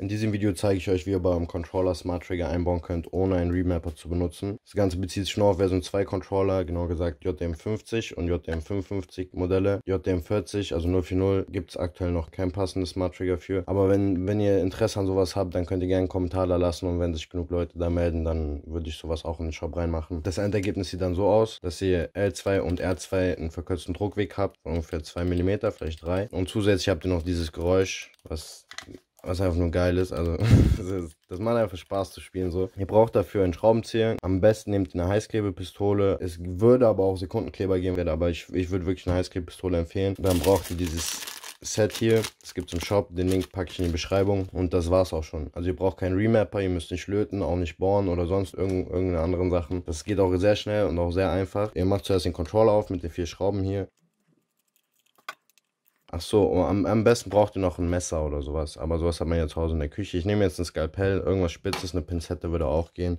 In diesem Video zeige ich euch, wie ihr beim Controller Smart Trigger einbauen könnt, ohne einen Remapper zu benutzen. Das Ganze bezieht sich nur auf Version 2 Controller, genau gesagt JDM50 und JDM55 Modelle. JDM40, also 040, gibt es aktuell noch kein passendes Smart Trigger für. Aber wenn, wenn ihr Interesse an sowas habt, dann könnt ihr gerne einen Kommentar da lassen und wenn sich genug Leute da melden, dann würde ich sowas auch in den Shop reinmachen. Das Endergebnis sieht dann so aus, dass ihr L2 und R2 einen verkürzten Druckweg habt, ungefähr 2 mm, vielleicht 3. Und zusätzlich habt ihr noch dieses Geräusch, was was einfach nur geil ist. Also, das macht einfach Spaß zu spielen. So. Ihr braucht dafür einen Schraubenzieher. Am besten nehmt eine Heißklebepistole. Es würde aber auch Sekundenkleber geben, aber ich, ich würde wirklich eine Heißklebepistole empfehlen. Dann braucht ihr dieses Set hier. Es gibt im Shop. Den Link packe ich in die Beschreibung. Und das war's auch schon. Also ihr braucht keinen Remapper, ihr müsst nicht löten, auch nicht bohren oder sonst irgend, irgendeine anderen Sachen. Das geht auch sehr schnell und auch sehr einfach. Ihr macht zuerst den Controller auf mit den vier Schrauben hier. Ach so, oh, am, am besten braucht ihr noch ein Messer oder sowas. Aber sowas hat man ja zu Hause in der Küche. Ich nehme jetzt ein Skalpell, irgendwas Spitzes, eine Pinzette würde auch gehen.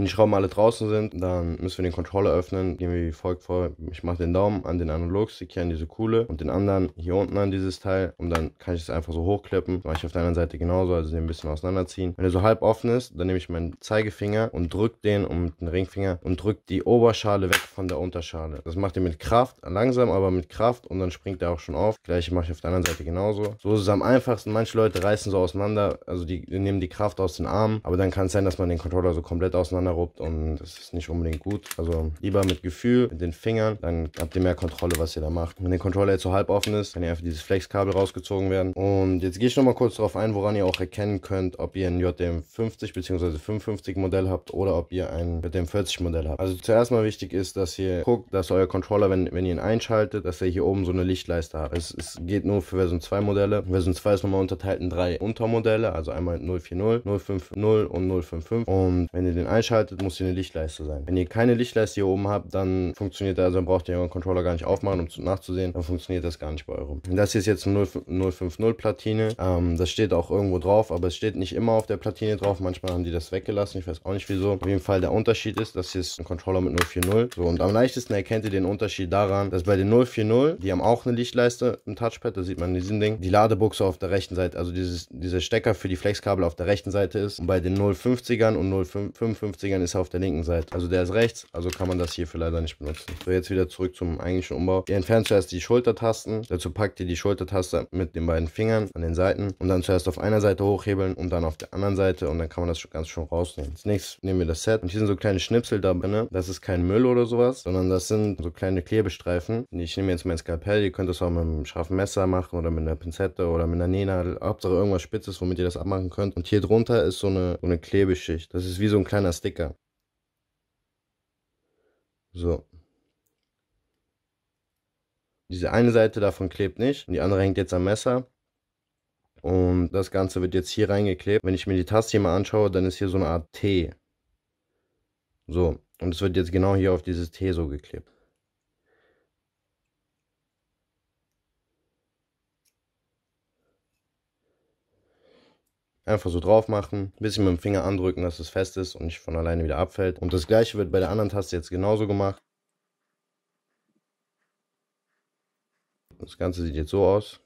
Wenn die Schrauben alle draußen sind, dann müssen wir den Controller öffnen. Gehen wir wie folgt vor. Ich mache den Daumen an den Analogstick hier an diese Kuhle und den anderen hier unten an dieses Teil. Und dann kann ich es einfach so hochklippen. Mache ich auf der anderen Seite genauso, also den ein bisschen auseinanderziehen. Wenn er so halb offen ist, dann nehme ich meinen Zeigefinger und drücke den um den Ringfinger und drücke die Oberschale weg von der Unterschale. Das macht ihr mit Kraft, langsam, aber mit Kraft und dann springt er auch schon auf. Gleiche mache ich auf der anderen Seite genauso. So ist es am einfachsten. Manche Leute reißen so auseinander, also die, die nehmen die Kraft aus den Armen, aber dann kann es sein, dass man den Controller so komplett auseinander auseinanderruppt und das ist nicht unbedingt gut. Also lieber mit Gefühl, mit den Fingern, dann habt ihr mehr Kontrolle, was ihr da macht. Wenn der Controller jetzt so halb offen ist, kann hier einfach dieses Flexkabel rausgezogen werden. Und jetzt gehe ich nochmal kurz darauf ein, woran ihr auch erkennen könnt, ob ihr ein JDM 50 bzw. 55 Modell habt oder ob ihr ein JDM 40 Modell habt. Also zuerst mal wichtig ist, dass ihr guckt, dass euer Controller, wenn, wenn ihr ihn einschaltet, dass er hier oben so eine Lichtleiste hat. Es, es geht nur für Version 2 Modelle. Version 2 ist nochmal unterteilt in drei Untermodelle, also einmal 040, 050 und 055. Und wenn ihr den einschaltet, einschaltet, muss hier eine Lichtleiste sein. Wenn ihr keine Lichtleiste hier oben habt, dann funktioniert das, also dann braucht ihr euren Controller gar nicht aufmachen, um nachzusehen, dann funktioniert das gar nicht bei eurem. Das hier ist jetzt eine 050 Platine, ähm, das steht auch irgendwo drauf, aber es steht nicht immer auf der Platine drauf, manchmal haben die das weggelassen, ich weiß auch nicht wieso. Auf jeden Fall der Unterschied ist, das hier ist ein Controller mit 040. So, und am leichtesten erkennt ihr den Unterschied daran, dass bei den 040, die haben auch eine Lichtleiste im Touchpad, da sieht man in diesem Ding, die Ladebuchse auf der rechten Seite, also dieses, dieser Stecker für die Flexkabel auf der rechten Seite ist und bei den 050ern und 055 50ern ist er auf der linken Seite. Also der ist rechts, also kann man das hierfür leider nicht benutzen. So, jetzt wieder zurück zum eigentlichen Umbau. Ihr entfernt zuerst die Schultertasten. Dazu packt ihr die Schultertaste mit den beiden Fingern an den Seiten und dann zuerst auf einer Seite hochhebeln und dann auf der anderen Seite und dann kann man das Ganze schon rausnehmen. Als nächstes nehmen wir das Set und hier sind so kleine Schnipsel da drin. Das ist kein Müll oder sowas, sondern das sind so kleine Klebestreifen. Ich nehme jetzt mein Skalpell. Ihr könnt das auch mit einem scharfen Messer machen oder mit einer Pinzette oder mit einer Nähnadel. Hauptsache irgendwas Spitzes, womit ihr das abmachen könnt. Und hier drunter ist so eine, so eine Klebeschicht. Das ist wie so ein kleiner Stick dicker. So. Diese eine Seite davon klebt nicht und die andere hängt jetzt am Messer. Und das Ganze wird jetzt hier reingeklebt. Wenn ich mir die Taste hier mal anschaue, dann ist hier so eine Art T. So, und es wird jetzt genau hier auf dieses T so geklebt. Einfach so drauf machen, ein bisschen mit dem Finger andrücken, dass es fest ist und nicht von alleine wieder abfällt. Und das gleiche wird bei der anderen Taste jetzt genauso gemacht. Das Ganze sieht jetzt so aus.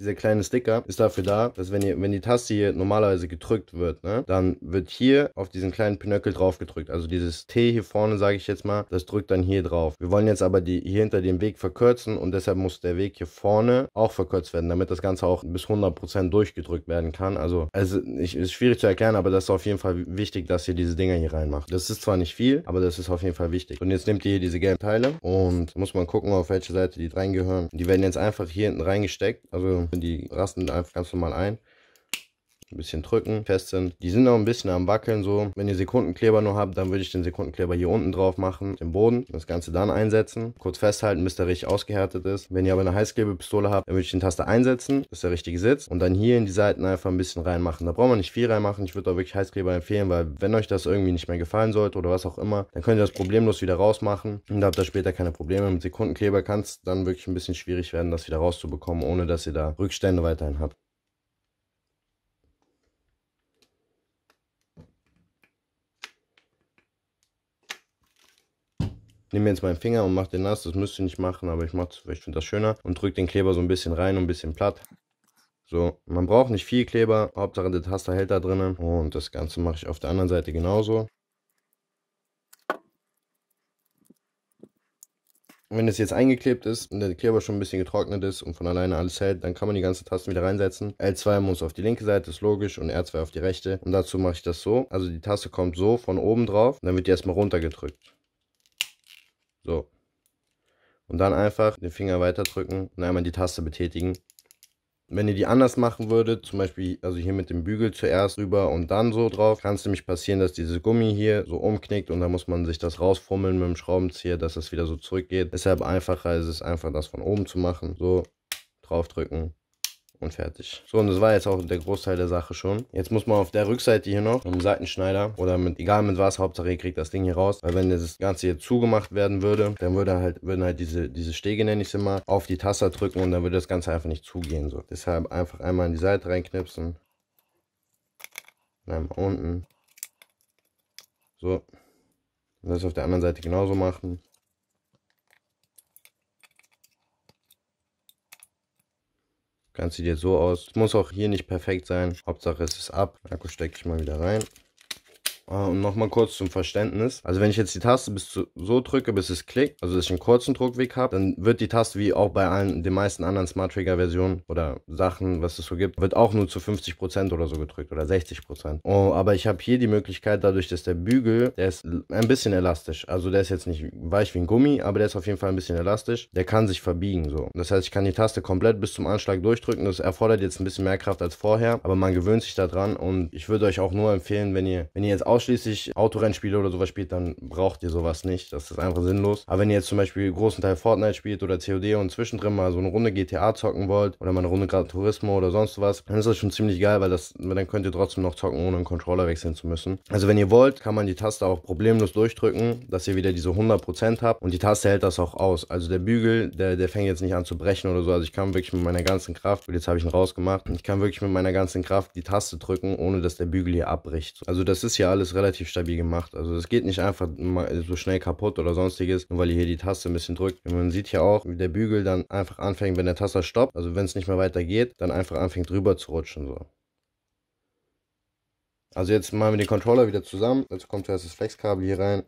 Dieser kleine Sticker ist dafür da, dass wenn, ihr, wenn die Taste hier normalerweise gedrückt wird, ne, dann wird hier auf diesen kleinen Pinöckel drauf gedrückt. Also dieses T hier vorne, sage ich jetzt mal, das drückt dann hier drauf. Wir wollen jetzt aber die hier hinter dem Weg verkürzen und deshalb muss der Weg hier vorne auch verkürzt werden, damit das Ganze auch bis 100% durchgedrückt werden kann. Also, also es also ist schwierig zu erklären, aber das ist auf jeden Fall wichtig, dass ihr diese Dinger hier reinmacht. Das ist zwar nicht viel, aber das ist auf jeden Fall wichtig. Und jetzt nehmt ihr hier diese gelben Teile und muss man gucken, auf welche Seite die reingehören. Die werden jetzt einfach hier hinten reingesteckt. Also die rasten einfach ganz normal ein ein bisschen drücken, fest sind. Die sind auch ein bisschen am Wackeln so. Wenn ihr Sekundenkleber nur habt, dann würde ich den Sekundenkleber hier unten drauf machen, den Boden, das Ganze dann einsetzen, kurz festhalten, bis der richtig ausgehärtet ist. Wenn ihr aber eine Heißklebepistole habt, dann würde ich den Taster einsetzen, bis der richtige sitzt und dann hier in die Seiten einfach ein bisschen reinmachen. Da braucht man nicht viel reinmachen, ich würde auch wirklich Heißkleber empfehlen, weil wenn euch das irgendwie nicht mehr gefallen sollte oder was auch immer, dann könnt ihr das problemlos wieder rausmachen und da habt ihr später keine Probleme. Mit Sekundenkleber kann es dann wirklich ein bisschen schwierig werden, das wieder rauszubekommen, ohne dass ihr da Rückstände weiterhin habt. nehme jetzt meinen Finger und mache den nass. Das müsst ihr nicht machen, aber ich mache es, ich finde das schöner. Und drücke den Kleber so ein bisschen rein und ein bisschen platt. So, man braucht nicht viel Kleber, Hauptsache der Taster hält da drinnen. Und das Ganze mache ich auf der anderen Seite genauso. Wenn es jetzt eingeklebt ist und der Kleber schon ein bisschen getrocknet ist und von alleine alles hält, dann kann man die ganze Taste wieder reinsetzen. L2 muss auf die linke Seite, ist logisch, und R2 auf die rechte. Und dazu mache ich das so. Also die Taste kommt so von oben drauf, und dann wird die erstmal runtergedrückt. So. Und dann einfach den Finger weiterdrücken und einmal die Taste betätigen. Wenn ihr die anders machen würdet, zum Beispiel also hier mit dem Bügel zuerst rüber und dann so drauf, kann es nämlich passieren, dass diese Gummi hier so umknickt und dann muss man sich das rausfummeln mit dem Schraubenzieher, dass es wieder so zurückgeht. Deshalb einfacher ist es einfach, das von oben zu machen. So draufdrücken und fertig. So, und das war jetzt auch der Großteil der Sache schon. Jetzt muss man auf der Rückseite hier noch mit einem Seitenschneider oder mit, egal mit was, Hauptsache ihr kriegt das Ding hier raus. Weil wenn das Ganze hier zugemacht werden würde, dann würde halt, würden halt diese, diese Stege, nenne ich sie mal, auf die Tasse drücken und dann würde das Ganze einfach nicht zugehen. So. Deshalb einfach einmal in die Seite reinknipsen. Dann einmal unten. So. Und das auf der anderen Seite genauso machen. Ganz sieht jetzt so aus. Muss auch hier nicht perfekt sein. Hauptsache es ist ab. Akku stecke ich mal wieder rein. Ah, und nochmal kurz zum Verständnis. Also wenn ich jetzt die Taste bis zu, so drücke, bis es klickt, also dass ich einen kurzen Druckweg habe, dann wird die Taste wie auch bei allen, den meisten anderen Smart Trigger Versionen oder Sachen, was es so gibt, wird auch nur zu 50% oder so gedrückt oder 60%. Oh, aber ich habe hier die Möglichkeit, dadurch, dass der Bügel, der ist ein bisschen elastisch. Also der ist jetzt nicht weich wie ein Gummi, aber der ist auf jeden Fall ein bisschen elastisch. Der kann sich verbiegen so. Das heißt, ich kann die Taste komplett bis zum Anschlag durchdrücken. Das erfordert jetzt ein bisschen mehr Kraft als vorher, aber man gewöhnt sich daran und ich würde euch auch nur empfehlen, wenn ihr, wenn ihr jetzt auch ausschließlich Autorennspiele oder sowas spielt, dann braucht ihr sowas nicht. Das ist einfach sinnlos. Aber wenn ihr jetzt zum Beispiel großen Teil Fortnite spielt oder COD und zwischendrin mal so eine Runde GTA zocken wollt oder mal eine Runde Gran Turismo oder sonst was, dann ist das schon ziemlich geil, weil das, dann könnt ihr trotzdem noch zocken, ohne einen Controller wechseln zu müssen. Also wenn ihr wollt, kann man die Taste auch problemlos durchdrücken, dass ihr wieder diese 100% habt und die Taste hält das auch aus. Also der Bügel, der, der fängt jetzt nicht an zu brechen oder so. Also ich kann wirklich mit meiner ganzen Kraft, jetzt habe ich ihn rausgemacht, ich kann wirklich mit meiner ganzen Kraft die Taste drücken, ohne dass der Bügel hier abbricht. Also das ist ja alles alles relativ stabil gemacht. Also es geht nicht einfach mal so schnell kaputt oder sonstiges, nur weil ihr hier die Taste ein bisschen drückt. Und man sieht hier auch, wie der Bügel dann einfach anfängt, wenn der Taster stoppt, also wenn es nicht mehr weiter geht, dann einfach anfängt drüber zu rutschen so. Also jetzt machen wir den Controller wieder zusammen. Jetzt kommt zuerst das Flexkabel hier rein.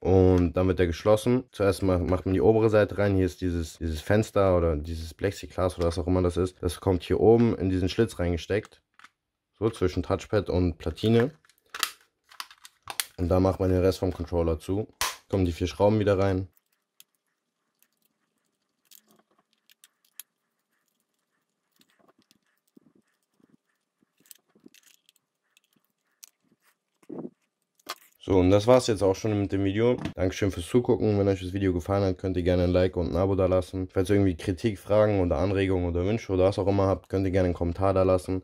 Und dann wird er geschlossen. Zuerst macht man die obere Seite rein. Hier ist dieses, dieses Fenster oder dieses Plexiglas oder was auch immer das ist. Das kommt hier oben in diesen Schlitz reingesteckt. So zwischen Touchpad und Platine. Und da macht man den Rest vom Controller zu. Kommen die vier Schrauben wieder rein. So, und das war's jetzt auch schon mit dem Video. Dankeschön fürs Zugucken. Wenn euch das Video gefallen hat, könnt ihr gerne ein Like und ein Abo da lassen. Falls ihr irgendwie Kritik, Fragen oder Anregungen oder Wünsche oder was auch immer habt, könnt ihr gerne einen Kommentar da lassen.